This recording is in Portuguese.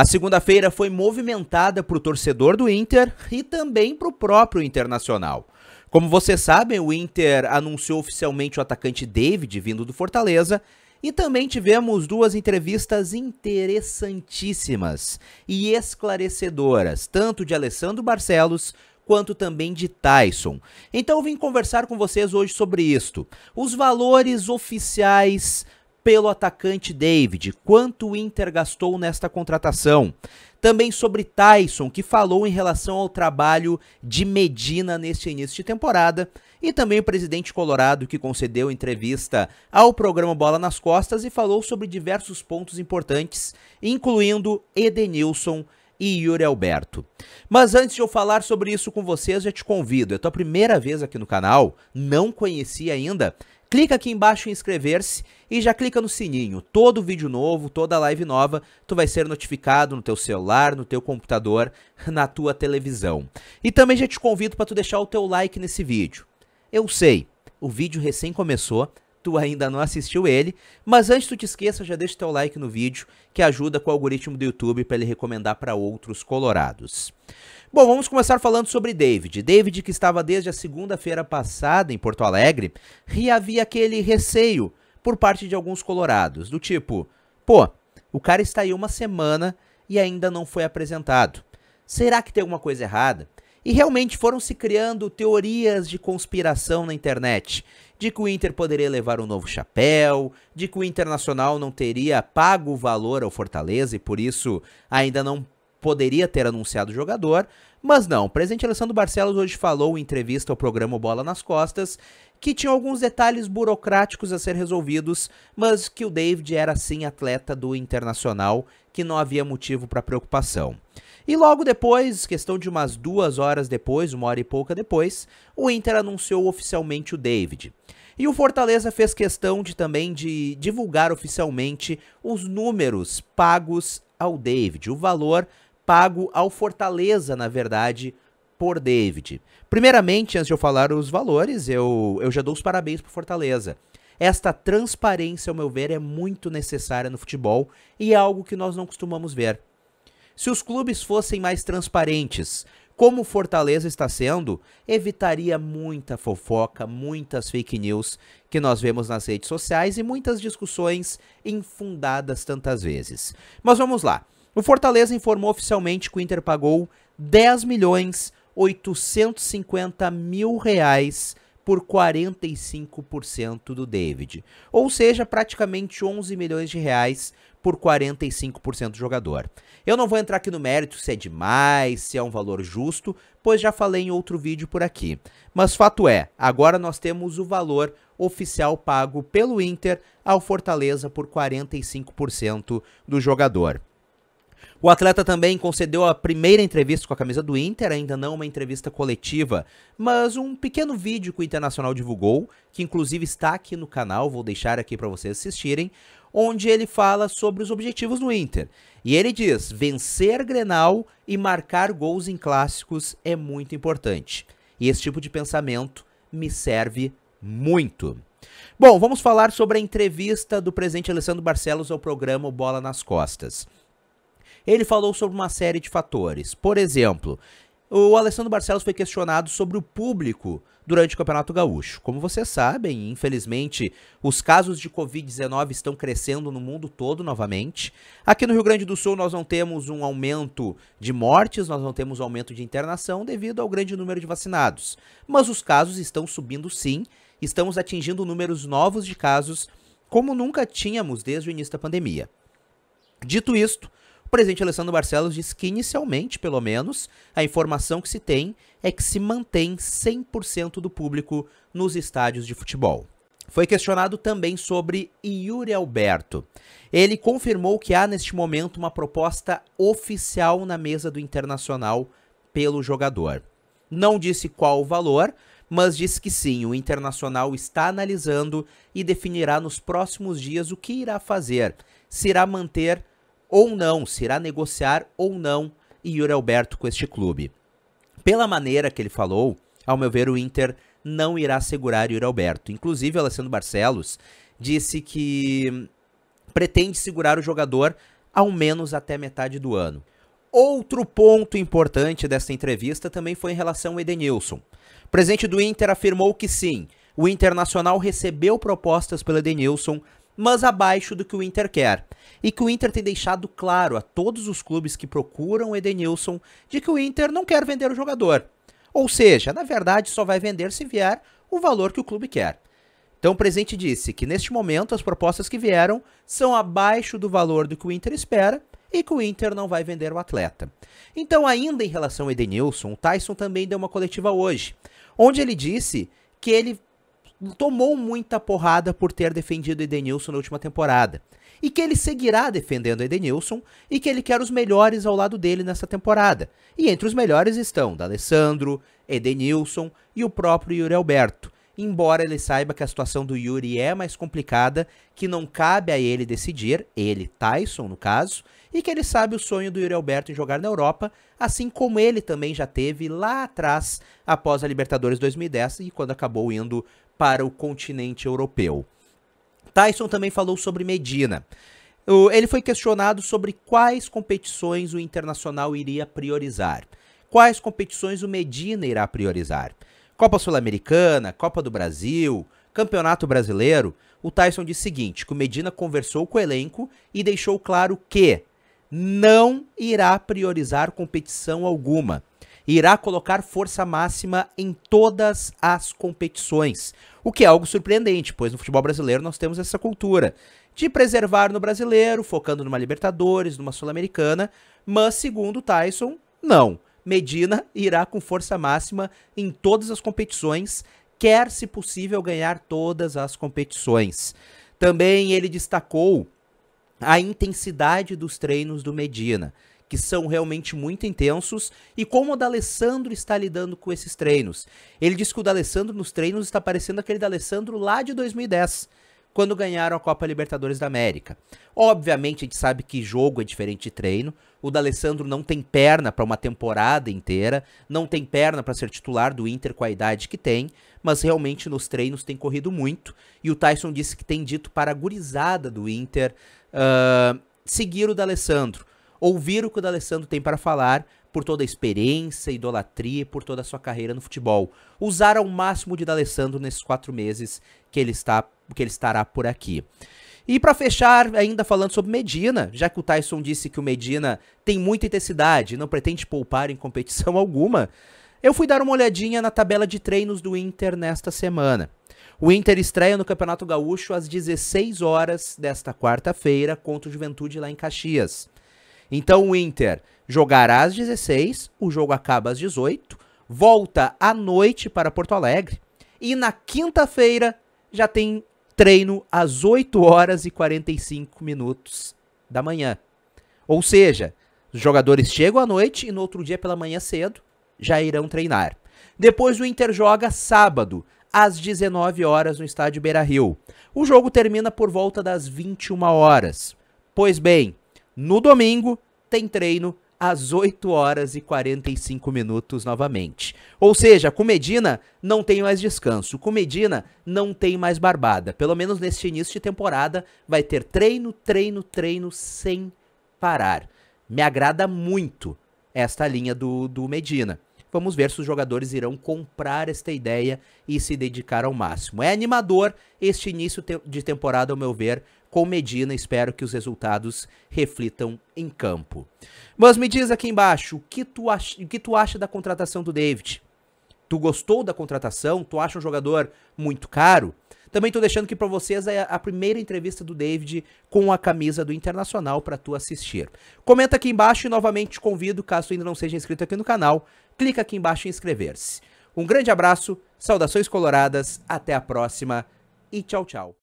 A segunda-feira foi movimentada para o torcedor do Inter e também para o próprio Internacional. Como vocês sabem, o Inter anunciou oficialmente o atacante David vindo do Fortaleza e também tivemos duas entrevistas interessantíssimas e esclarecedoras, tanto de Alessandro Barcelos quanto também de Tyson. Então eu vim conversar com vocês hoje sobre isto. Os valores oficiais pelo atacante David, quanto o Inter gastou nesta contratação. Também sobre Tyson, que falou em relação ao trabalho de Medina neste início de temporada, e também o presidente Colorado, que concedeu entrevista ao programa Bola nas Costas e falou sobre diversos pontos importantes, incluindo Edenilson e Yuri Alberto. Mas antes de eu falar sobre isso com vocês, eu te convido. É tua primeira vez aqui no canal, não conheci ainda clica aqui embaixo em inscrever-se e já clica no sininho. Todo vídeo novo, toda live nova, tu vai ser notificado no teu celular, no teu computador, na tua televisão. E também já te convido para tu deixar o teu like nesse vídeo. Eu sei, o vídeo recém começou, tu ainda não assistiu ele, mas antes tu te esqueça, já deixa teu like no vídeo, que ajuda com o algoritmo do YouTube para ele recomendar para outros colorados. Bom, vamos começar falando sobre David. David, que estava desde a segunda-feira passada em Porto Alegre, e havia aquele receio por parte de alguns colorados, do tipo, pô, o cara está aí uma semana e ainda não foi apresentado. Será que tem alguma coisa errada? E realmente foram se criando teorias de conspiração na internet, de que o Inter poderia levar um novo chapéu, de que o Internacional não teria pago o valor ao Fortaleza e por isso ainda não poderia ter anunciado o jogador, mas não. O presidente Alessandro Barcelos hoje falou em entrevista ao programa Bola nas Costas que tinha alguns detalhes burocráticos a ser resolvidos, mas que o David era sim atleta do Internacional, que não havia motivo para preocupação. E logo depois, questão de umas duas horas depois, uma hora e pouca depois, o Inter anunciou oficialmente o David. E o Fortaleza fez questão de também de divulgar oficialmente os números pagos ao David, o valor pago ao Fortaleza, na verdade, por David. Primeiramente, antes de eu falar os valores, eu, eu já dou os parabéns o Fortaleza. Esta transparência, ao meu ver, é muito necessária no futebol e é algo que nós não costumamos ver. Se os clubes fossem mais transparentes, como Fortaleza está sendo, evitaria muita fofoca, muitas fake news que nós vemos nas redes sociais e muitas discussões infundadas tantas vezes. Mas vamos lá. O Fortaleza informou oficialmente que o Inter pagou 10 milhões 850 mil reais por 45% do David, ou seja, praticamente 11 milhões de reais por 45% do jogador. Eu não vou entrar aqui no mérito se é demais, se é um valor justo, pois já falei em outro vídeo por aqui. Mas fato é, agora nós temos o valor oficial pago pelo Inter ao Fortaleza por 45% do jogador. O atleta também concedeu a primeira entrevista com a camisa do Inter, ainda não uma entrevista coletiva, mas um pequeno vídeo que o Internacional divulgou, que inclusive está aqui no canal, vou deixar aqui para vocês assistirem, onde ele fala sobre os objetivos do Inter. E ele diz: vencer Grenal e marcar gols em clássicos é muito importante. E esse tipo de pensamento me serve muito. Bom, vamos falar sobre a entrevista do presidente Alessandro Barcelos ao programa Bola nas Costas. Ele falou sobre uma série de fatores. Por exemplo, o Alessandro Barcelos foi questionado sobre o público durante o Campeonato Gaúcho. Como vocês sabem, infelizmente, os casos de Covid-19 estão crescendo no mundo todo novamente. Aqui no Rio Grande do Sul, nós não temos um aumento de mortes, nós não temos um aumento de internação devido ao grande número de vacinados. Mas os casos estão subindo sim, estamos atingindo números novos de casos como nunca tínhamos desde o início da pandemia. Dito isto, o presidente Alessandro Barcelos diz que, inicialmente, pelo menos, a informação que se tem é que se mantém 100% do público nos estádios de futebol. Foi questionado também sobre Yuri Alberto. Ele confirmou que há neste momento uma proposta oficial na mesa do Internacional pelo jogador. Não disse qual o valor, mas disse que sim, o Internacional está analisando e definirá nos próximos dias o que irá fazer, se irá manter ou não, se irá negociar ou não Yuri Alberto com este clube. Pela maneira que ele falou, ao meu ver, o Inter não irá segurar Yuri Alberto. Inclusive, Alessandro Barcelos disse que pretende segurar o jogador ao menos até metade do ano. Outro ponto importante desta entrevista também foi em relação ao Edenilson. O presidente do Inter afirmou que sim, o Internacional recebeu propostas pelo Edenilson mas abaixo do que o Inter quer. E que o Inter tem deixado claro a todos os clubes que procuram o Edenilson de que o Inter não quer vender o jogador. Ou seja, na verdade só vai vender se vier o valor que o clube quer. Então o presidente disse que neste momento as propostas que vieram são abaixo do valor do que o Inter espera e que o Inter não vai vender o atleta. Então, ainda em relação ao Edenilson, o Tyson também deu uma coletiva hoje, onde ele disse que ele tomou muita porrada por ter defendido Edenilson na última temporada. E que ele seguirá defendendo Edenilson e que ele quer os melhores ao lado dele nessa temporada. E entre os melhores estão D'Alessandro, Edenilson e o próprio Yuri Alberto embora ele saiba que a situação do Yuri é mais complicada, que não cabe a ele decidir, ele, Tyson no caso, e que ele sabe o sonho do Yuri Alberto em jogar na Europa, assim como ele também já teve lá atrás, após a Libertadores 2010 e quando acabou indo para o continente europeu. Tyson também falou sobre Medina. Ele foi questionado sobre quais competições o Internacional iria priorizar. Quais competições o Medina irá priorizar. Copa Sul-Americana, Copa do Brasil, Campeonato Brasileiro, o Tyson disse o seguinte: que o Medina conversou com o elenco e deixou claro que não irá priorizar competição alguma. Irá colocar força máxima em todas as competições. O que é algo surpreendente, pois no futebol brasileiro nós temos essa cultura de preservar no brasileiro, focando numa Libertadores, numa Sul-Americana, mas segundo Tyson, não. Medina irá com força máxima em todas as competições, quer, se possível, ganhar todas as competições. Também ele destacou a intensidade dos treinos do Medina, que são realmente muito intensos, e como o D'Alessandro está lidando com esses treinos. Ele disse que o D'Alessandro nos treinos está parecendo aquele D'Alessandro lá de 2010, quando ganharam a Copa Libertadores da América. Obviamente a gente sabe que jogo é diferente de treino. O D'Alessandro não tem perna para uma temporada inteira, não tem perna para ser titular do Inter com a idade que tem, mas realmente nos treinos tem corrido muito. E o Tyson disse que tem dito para a gurizada do Inter uh, seguir o D'Alessandro, ouvir o que o D'Alessandro tem para falar, por toda a experiência, idolatria e por toda a sua carreira no futebol. Usar ao máximo de D'Alessandro nesses quatro meses que ele está que ele estará por aqui. E para fechar, ainda falando sobre Medina, já que o Tyson disse que o Medina tem muita intensidade e não pretende poupar em competição alguma, eu fui dar uma olhadinha na tabela de treinos do Inter nesta semana. O Inter estreia no Campeonato Gaúcho às 16 horas desta quarta-feira contra o Juventude lá em Caxias. Então o Inter jogará às 16, o jogo acaba às 18, volta à noite para Porto Alegre e na quinta-feira já tem treino às 8 horas e 45 minutos da manhã. Ou seja, os jogadores chegam à noite e no outro dia pela manhã cedo já irão treinar. Depois o Inter joga sábado, às 19 horas no estádio Beira-Rio. O jogo termina por volta das 21 horas. Pois bem, no domingo tem treino às 8 horas e 45 minutos novamente. Ou seja, com Medina não tem mais descanso, com Medina não tem mais barbada. Pelo menos neste início de temporada vai ter treino, treino, treino sem parar. Me agrada muito esta linha do, do Medina. Vamos ver se os jogadores irão comprar esta ideia e se dedicar ao máximo. É animador este início de temporada, ao meu ver, com Medina. Espero que os resultados reflitam em campo. Mas me diz aqui embaixo, o que tu acha, o que tu acha da contratação do David? Tu gostou da contratação? Tu acha um jogador muito caro? Também estou deixando aqui para vocês a, a, primeira entrevista do David com a camisa do Internacional para tu assistir. Comenta aqui embaixo e novamente te convido, caso ainda não seja inscrito aqui no canal, clica aqui embaixo em inscrever-se. Um grande abraço, saudações coloradas, até a próxima e tchau, tchau.